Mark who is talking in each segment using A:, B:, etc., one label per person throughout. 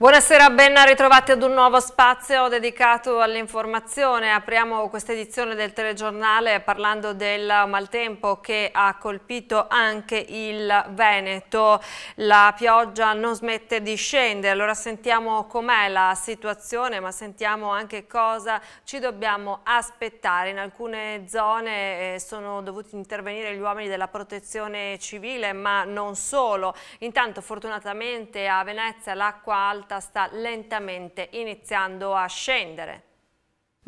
A: Buonasera, ben ritrovati ad un nuovo spazio dedicato all'informazione. Apriamo questa edizione del telegiornale parlando del maltempo che ha colpito anche il Veneto. La pioggia non smette di scendere, allora sentiamo com'è la situazione ma sentiamo anche cosa ci dobbiamo aspettare. In alcune zone eh, sono dovuti intervenire gli uomini della protezione civile ma non solo. Intanto fortunatamente a Venezia l'acqua alta sta lentamente iniziando a scendere.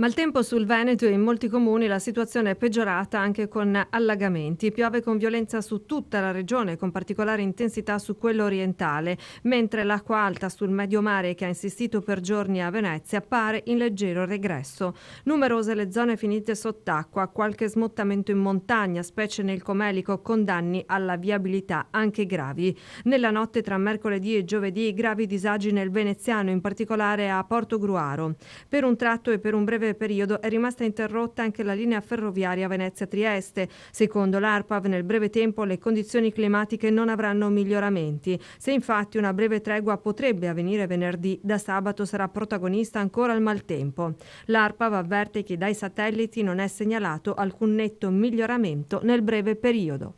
A: Maltempo sul Veneto e in molti comuni la situazione è peggiorata anche con allagamenti. Piove con violenza su tutta la regione, con particolare intensità su quello orientale, mentre l'acqua alta sul medio mare che ha insistito per giorni a Venezia pare in leggero regresso. Numerose le zone finite sott'acqua, qualche smottamento in montagna, specie nel Comelico, con danni alla viabilità anche gravi. Nella notte tra mercoledì e giovedì gravi disagi nel veneziano, in particolare a Porto Gruaro. Per un tratto e per un breve breve periodo è rimasta interrotta anche la linea ferroviaria Venezia-Trieste. Secondo l'ARPAV nel breve tempo le condizioni climatiche non avranno miglioramenti. Se infatti una breve tregua potrebbe avvenire venerdì, da sabato sarà protagonista ancora il maltempo. L'ARPAV avverte che dai satelliti non è segnalato alcun netto miglioramento nel breve periodo.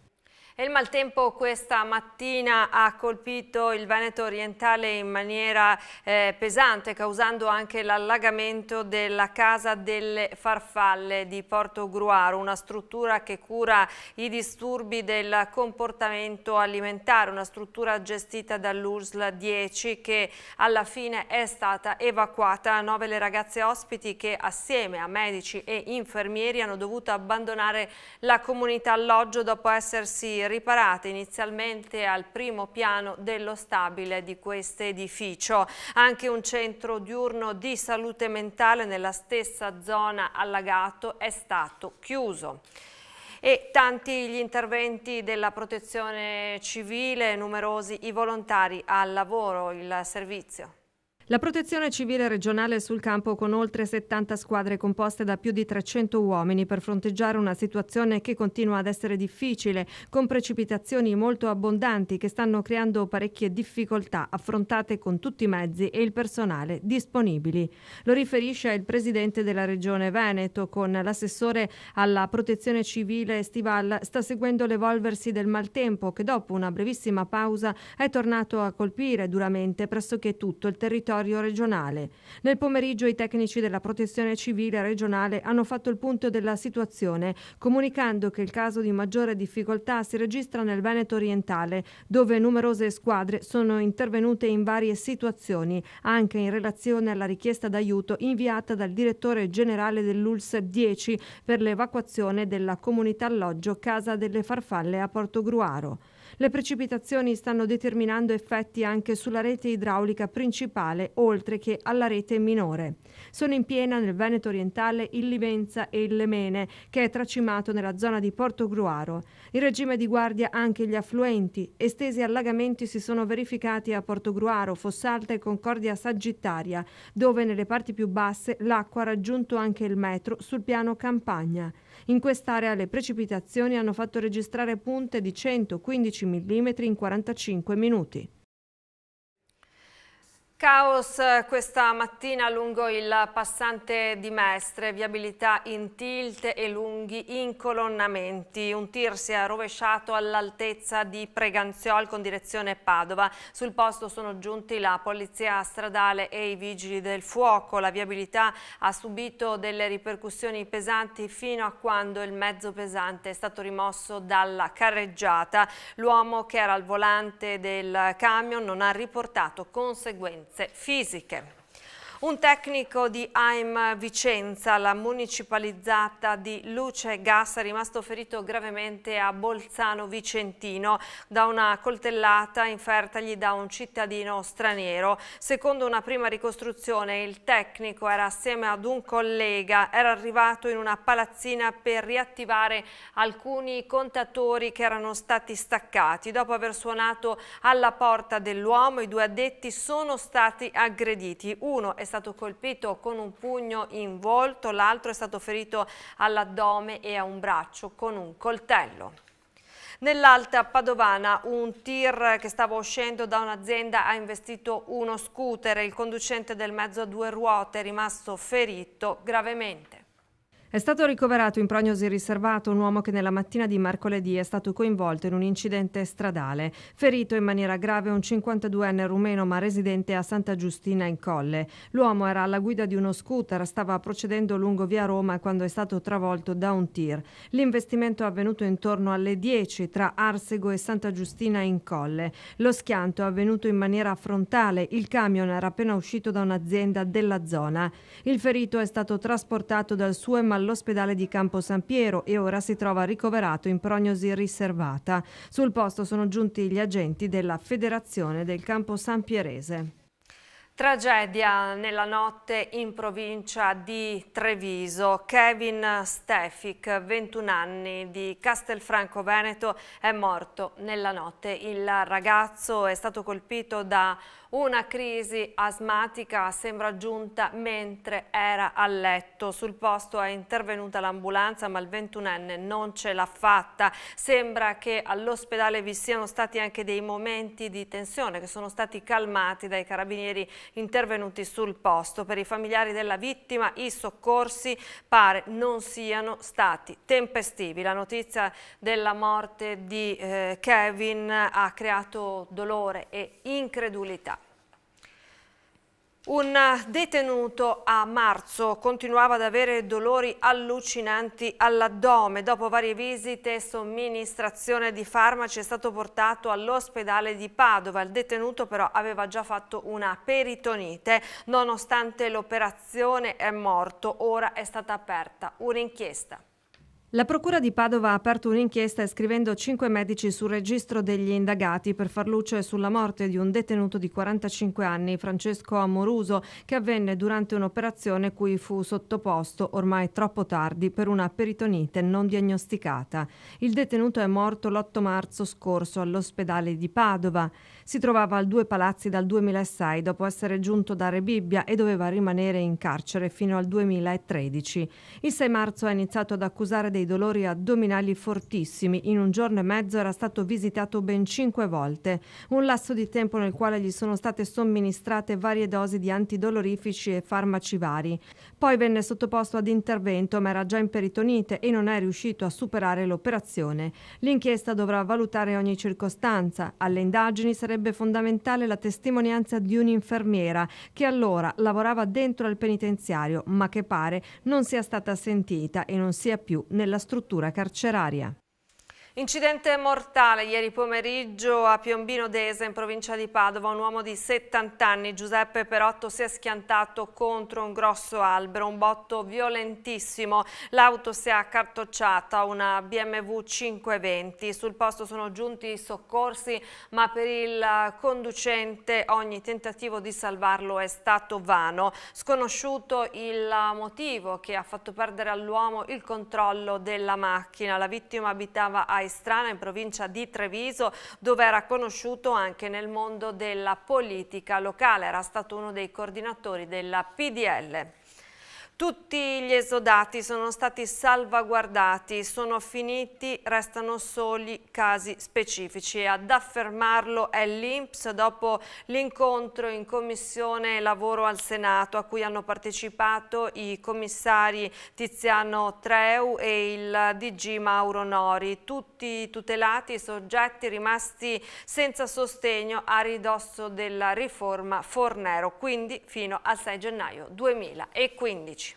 A: E il maltempo questa mattina ha colpito il Veneto orientale in maniera eh, pesante, causando anche l'allagamento della Casa delle Farfalle di Porto Gruaro, una struttura che cura i disturbi del comportamento alimentare, una struttura gestita dall'URSL 10 che alla fine è stata evacuata. Nove le ragazze ospiti che assieme a medici e infermieri hanno dovuto abbandonare la comunità alloggio dopo essersi riparate inizialmente al primo piano dello stabile di questo edificio. Anche un centro diurno di salute mentale nella stessa zona allagato è stato chiuso e tanti gli interventi della protezione civile, numerosi i volontari al lavoro, il servizio. La protezione civile regionale sul campo con oltre 70 squadre composte da più di 300 uomini per fronteggiare una situazione che continua ad essere difficile, con precipitazioni molto abbondanti che stanno creando parecchie difficoltà affrontate con tutti i mezzi e il personale disponibili. Lo riferisce il presidente della regione Veneto con l'assessore alla protezione civile Stival sta seguendo l'evolversi del maltempo che dopo una brevissima pausa è tornato a colpire duramente pressoché tutto il territorio territorio regionale. Nel pomeriggio i tecnici della Protezione Civile regionale hanno fatto il punto della situazione, comunicando che il caso di maggiore difficoltà si registra nel Veneto orientale, dove numerose squadre sono intervenute in varie situazioni, anche in relazione alla richiesta d'aiuto inviata dal direttore generale dell'ULS 10 per l'evacuazione della comunità alloggio Casa delle Farfalle a Portogruaro. Le precipitazioni stanno determinando effetti anche sulla rete idraulica principale, oltre che alla rete minore. Sono in piena nel Veneto orientale il Livenza e il Lemene, che è tracimato nella zona di Porto Gruaro. In regime di guardia anche gli affluenti. Estesi allagamenti si sono verificati a Porto Gruaro, Fossalta e Concordia Sagittaria, dove nelle parti più basse l'acqua ha raggiunto anche il metro sul piano campagna. In quest'area le precipitazioni hanno fatto registrare punte di 115 mm in 45 minuti. Caos eh, questa mattina lungo il passante di Mestre, viabilità in tilt e lunghi incolonnamenti. Un tir si è rovesciato all'altezza di Preganziol con direzione Padova. Sul posto sono giunti la polizia stradale e i vigili del fuoco. La viabilità ha subito delle ripercussioni pesanti fino a quando il mezzo pesante è stato rimosso dalla carreggiata. L'uomo che era al volante del camion non ha riportato conseguenze física. Un tecnico di AIM Vicenza, la municipalizzata di Luce e Gas, è rimasto ferito gravemente a Bolzano Vicentino da una coltellata infertagli da un cittadino straniero. Secondo una prima ricostruzione, il tecnico era assieme ad un collega, era arrivato in una palazzina per riattivare alcuni contatori che erano stati staccati. Dopo aver suonato alla porta dell'uomo, i due addetti sono stati aggrediti. Uno è stato colpito con un pugno in volto, l'altro è stato ferito all'addome e a un braccio con un coltello. Nell'Alta Padovana un tir che stava uscendo da un'azienda ha investito uno scooter e il conducente del mezzo a due ruote è rimasto ferito gravemente. È stato ricoverato in prognosi riservato un uomo che nella mattina di mercoledì è stato coinvolto in un incidente stradale. Ferito in maniera grave un 52enne rumeno ma residente a Santa Giustina in Colle. L'uomo era alla guida di uno scooter, stava procedendo lungo via Roma quando è stato travolto da un tir. L'investimento è avvenuto intorno alle 10 tra Arsego e Santa Giustina in Colle. Lo schianto è avvenuto in maniera frontale. Il camion era appena uscito da un'azienda della zona. Il ferito è stato trasportato dal suo emalato all'ospedale di Campo San Piero e ora si trova ricoverato in prognosi riservata. Sul posto sono giunti gli agenti della Federazione del Campo San Pierese. Tragedia nella notte in provincia di Treviso. Kevin Stefic, 21 anni, di Castelfranco Veneto, è morto nella notte. Il ragazzo è stato colpito da una crisi asmatica sembra giunta mentre era a letto. Sul posto è intervenuta l'ambulanza ma il 21enne non ce l'ha fatta. Sembra che all'ospedale vi siano stati anche dei momenti di tensione che sono stati calmati dai carabinieri intervenuti sul posto. Per i familiari della vittima i soccorsi pare non siano stati tempestivi. La notizia della morte di eh, Kevin ha creato dolore e incredulità. Un detenuto a marzo continuava ad avere dolori allucinanti all'addome. Dopo varie visite e somministrazione di farmaci è stato portato all'ospedale di Padova. Il detenuto però aveva già fatto una peritonite. Nonostante l'operazione è morto, ora è stata aperta un'inchiesta. La Procura di Padova ha aperto un'inchiesta iscrivendo cinque medici sul registro degli indagati per far luce sulla morte di un detenuto di 45 anni, Francesco Amoruso, che avvenne durante un'operazione cui fu sottoposto ormai troppo tardi per una peritonite non diagnosticata. Il detenuto è morto l'8 marzo scorso all'ospedale di Padova. Si trovava al Due Palazzi dal 2006 dopo essere giunto da Rebibbia e doveva rimanere in carcere fino al 2013. Il 6 marzo ha iniziato ad accusare dei dei dolori addominali fortissimi. In un giorno e mezzo era stato visitato ben cinque volte, un lasso di tempo nel quale gli sono state somministrate varie dosi di antidolorifici e farmaci vari. Poi venne sottoposto ad intervento ma era già in peritonite e non è riuscito a superare l'operazione. L'inchiesta dovrà valutare ogni circostanza. Alle indagini sarebbe fondamentale la testimonianza di un'infermiera che allora lavorava dentro al penitenziario ma che pare non sia stata sentita e non sia più nella della struttura carceraria. Incidente mortale ieri pomeriggio a Piombino d'Esa in provincia di Padova. Un uomo di 70 anni, Giuseppe Perotto, si è schiantato contro un grosso albero, un botto violentissimo. L'auto si è accartocciata, una BMW 520. Sul posto sono giunti i soccorsi, ma per il conducente ogni tentativo di salvarlo è stato vano. Sconosciuto il motivo che ha fatto perdere all'uomo il controllo della macchina. La vittima abitava a Istrana in provincia di Treviso dove era conosciuto anche nel mondo della politica locale, era stato uno dei coordinatori della PDL. Tutti gli esodati sono stati salvaguardati, sono finiti, restano soli casi specifici. Ad affermarlo è l'Inps dopo l'incontro in Commissione Lavoro al Senato a cui hanno partecipato i commissari Tiziano Treu e il DG Mauro Nori. Tutti tutelati soggetti rimasti senza sostegno a ridosso della riforma Fornero, quindi fino al 6 gennaio 2015.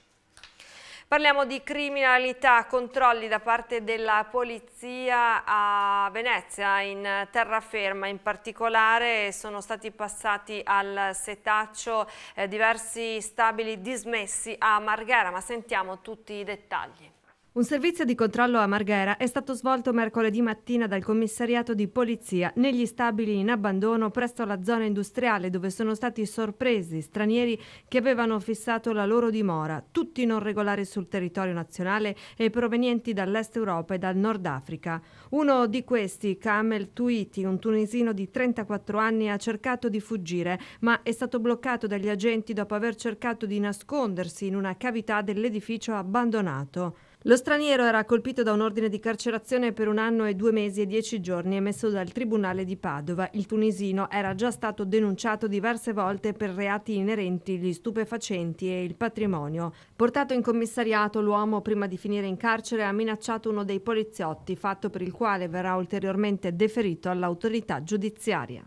A: Parliamo di criminalità, controlli da parte della polizia a Venezia in terraferma, in particolare sono stati passati al setaccio eh, diversi stabili dismessi a Marghera, ma sentiamo tutti i dettagli. Un servizio di controllo a Marghera è stato svolto mercoledì mattina dal commissariato di polizia negli stabili in abbandono presso la zona industriale dove sono stati sorpresi stranieri che avevano fissato la loro dimora, tutti non regolari sul territorio nazionale e provenienti dall'est Europa e dal nord Africa. Uno di questi, Kamel Tuiti, un tunisino di 34 anni, ha cercato di fuggire ma è stato bloccato dagli agenti dopo aver cercato di nascondersi in una cavità dell'edificio abbandonato. Lo straniero era colpito da un ordine di carcerazione per un anno e due mesi e dieci giorni emesso dal Tribunale di Padova. Il tunisino era già stato denunciato diverse volte per reati inerenti agli stupefacenti e il patrimonio. Portato in commissariato, l'uomo prima di finire in carcere ha minacciato uno dei poliziotti, fatto per il quale verrà ulteriormente deferito all'autorità giudiziaria.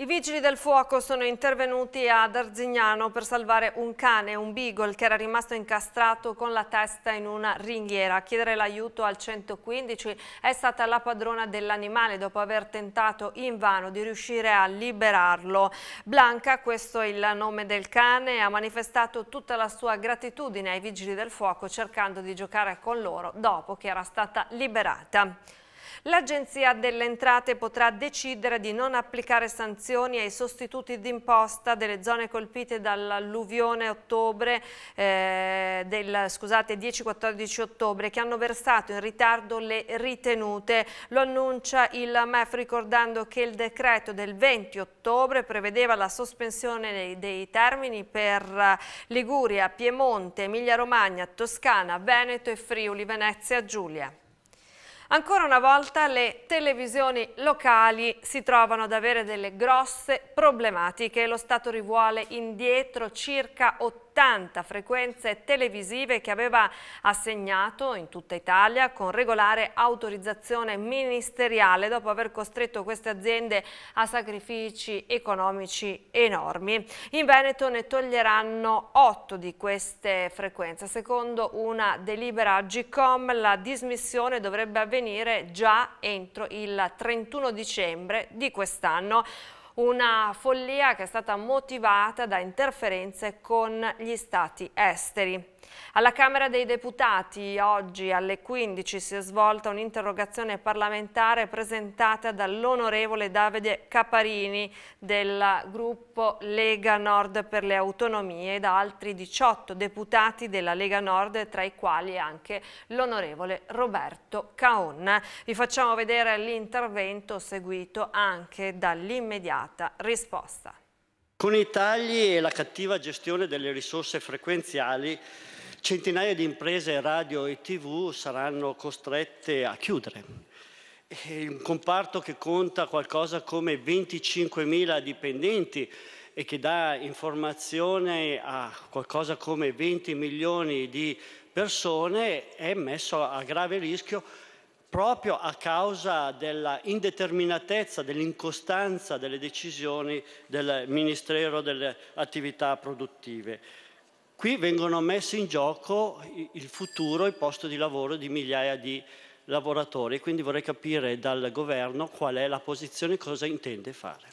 A: I vigili del fuoco sono intervenuti ad Arzignano per salvare un cane, un beagle, che era rimasto incastrato con la testa in una ringhiera. A chiedere l'aiuto al 115 è stata la padrona dell'animale dopo aver tentato invano di riuscire a liberarlo. Blanca, questo è il nome del cane, ha manifestato tutta la sua gratitudine ai vigili del fuoco cercando di giocare con loro dopo che era stata liberata. L'Agenzia delle Entrate potrà decidere di non applicare sanzioni ai sostituti d'imposta delle zone colpite dall'alluvione ottobre, eh, del, scusate 10-14 ottobre, che hanno versato in ritardo le ritenute. Lo annuncia il MEF ricordando che il decreto del 20 ottobre prevedeva la sospensione dei, dei termini per Liguria, Piemonte, Emilia Romagna, Toscana, Veneto e Friuli, Venezia, Giulia. Ancora una volta le televisioni locali si trovano ad avere delle grosse problematiche. Lo Stato rivuole indietro circa 80 70 frequenze televisive che aveva assegnato in tutta Italia con regolare autorizzazione ministeriale dopo aver costretto queste aziende a sacrifici economici enormi. In Veneto ne toglieranno 8 di queste frequenze. Secondo una delibera GCOM la dismissione dovrebbe avvenire già entro il 31 dicembre di quest'anno una follia che è stata motivata da interferenze con gli stati esteri. Alla Camera dei Deputati oggi alle 15 si è svolta un'interrogazione parlamentare presentata dall'onorevole Davide Caparini del gruppo Lega Nord per le autonomie e da altri 18 deputati della Lega Nord tra i quali anche l'onorevole Roberto Caon. Vi facciamo vedere l'intervento seguito anche dall'immediata risposta.
B: Con i tagli e la cattiva gestione delle risorse frequenziali Centinaia di imprese radio e tv saranno costrette a chiudere. È un comparto che conta qualcosa come 25.000 dipendenti e che dà informazione a qualcosa come 20 milioni di persone è messo a grave rischio proprio a causa della indeterminatezza, dell'incostanza delle decisioni del Ministero delle attività produttive. Qui vengono messi in gioco il futuro, il posto di lavoro di migliaia di lavoratori, quindi vorrei capire dal governo qual è la posizione e cosa intende fare.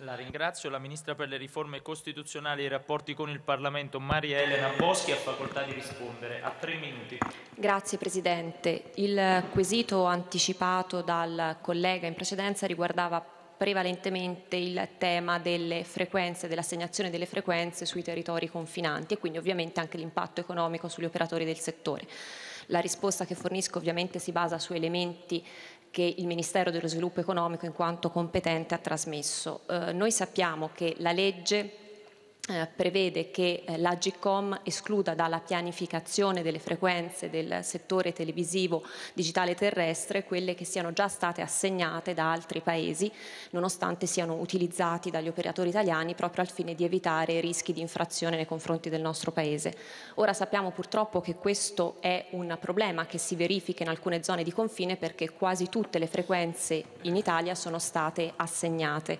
B: La ringrazio, la Ministra per le riforme costituzionali e i rapporti con il Parlamento, Maria Elena Boschi, ha facoltà di rispondere. A tre minuti.
C: Grazie Presidente. Il quesito anticipato dal collega in precedenza riguardava prevalentemente il tema delle frequenze, dell'assegnazione delle frequenze sui territori confinanti e quindi ovviamente anche l'impatto economico sugli operatori del settore. La risposta che fornisco ovviamente si basa su elementi che il Ministero dello Sviluppo Economico in quanto competente ha trasmesso. Eh, noi sappiamo che la legge eh, prevede che eh, l'Agicom escluda dalla pianificazione delle frequenze del settore televisivo digitale terrestre quelle che siano già state assegnate da altri paesi, nonostante siano utilizzati dagli operatori italiani proprio al fine di evitare rischi di infrazione nei confronti del nostro paese. Ora sappiamo purtroppo che questo è un problema che si verifica in alcune zone di confine perché quasi tutte le frequenze in Italia sono state assegnate.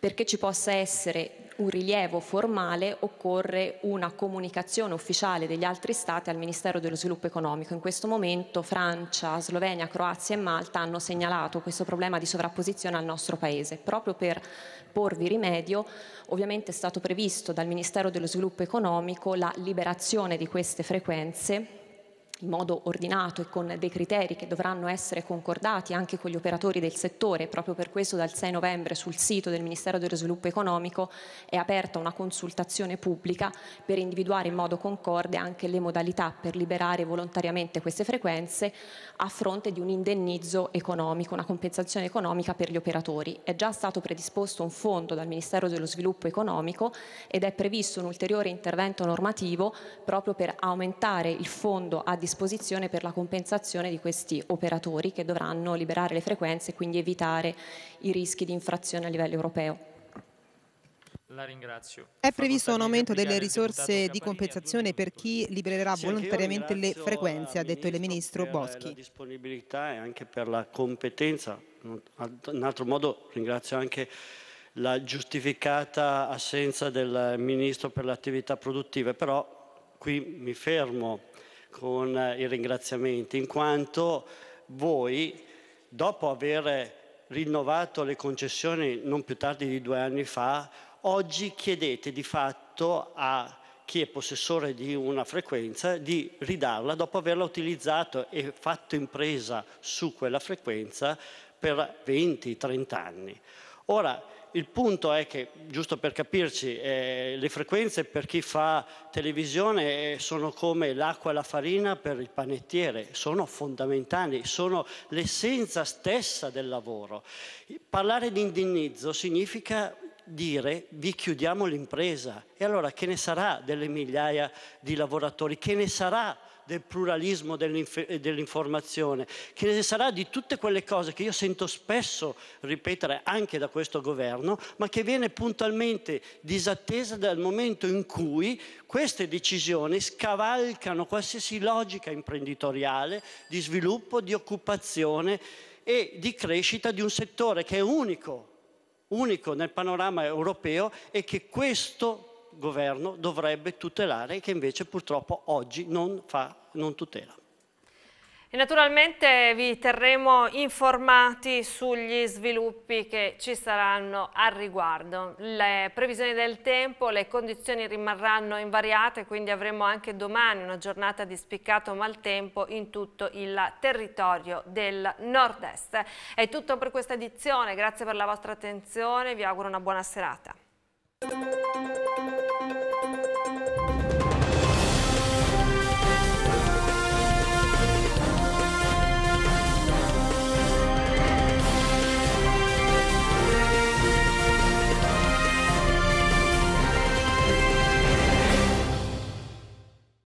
C: Perché ci possa essere un rilievo formale occorre una comunicazione ufficiale degli altri Stati al Ministero dello Sviluppo Economico. In questo momento Francia, Slovenia, Croazia e Malta hanno segnalato questo problema di sovrapposizione al nostro Paese. Proprio per porvi rimedio ovviamente è stato previsto dal Ministero dello Sviluppo Economico la liberazione di queste frequenze in modo ordinato e con dei criteri che dovranno essere concordati anche con gli operatori del settore. Proprio per questo dal 6 novembre sul sito del Ministero dello Sviluppo Economico è aperta una consultazione pubblica per individuare in modo concorde anche le modalità per liberare volontariamente queste frequenze a fronte di un indennizzo economico, una compensazione economica per gli operatori. È già stato predisposto un fondo dal Ministero dello Sviluppo Economico ed è previsto un ulteriore intervento normativo proprio per aumentare il fondo a disposizione disposizione per la compensazione di questi operatori che dovranno liberare le frequenze e quindi evitare i rischi di infrazione a livello europeo.
A: È previsto un aumento delle risorse di compensazione per chi libererà
C: volontariamente le frequenze, ha detto il Ministro Boschi. Per la
B: disponibilità e anche per la competenza. In altro modo ringrazio anche la giustificata assenza del Ministro per le attività produttive, però qui mi fermo con eh, i ringraziamenti, in quanto voi, dopo aver rinnovato le concessioni non più tardi di due anni fa, oggi chiedete di fatto a chi è possessore di una frequenza di ridarla dopo averla utilizzato e fatto impresa su quella frequenza per 20-30 anni. Ora, il punto è che, giusto per capirci, eh, le frequenze per chi fa televisione eh, sono come l'acqua e la farina per il panettiere, sono fondamentali, sono l'essenza stessa del lavoro. Parlare di indennizzo significa dire vi chiudiamo l'impresa e allora che ne sarà delle migliaia di lavoratori? Che ne sarà? del pluralismo eh, dell'informazione, che ne sarà di tutte quelle cose che io sento spesso ripetere anche da questo governo, ma che viene puntualmente disattesa dal momento in cui queste decisioni scavalcano qualsiasi logica imprenditoriale di sviluppo, di occupazione e di crescita di un settore che è unico, unico nel panorama europeo e che questo governo dovrebbe tutelare e che invece purtroppo oggi non, fa, non tutela.
A: E naturalmente vi terremo informati sugli sviluppi che ci saranno al riguardo. Le previsioni del tempo, le condizioni rimarranno invariate, quindi avremo anche domani una giornata di spiccato maltempo in tutto il territorio del nord-est. È tutto per questa edizione, grazie per la vostra attenzione, vi auguro una buona serata. Thank you.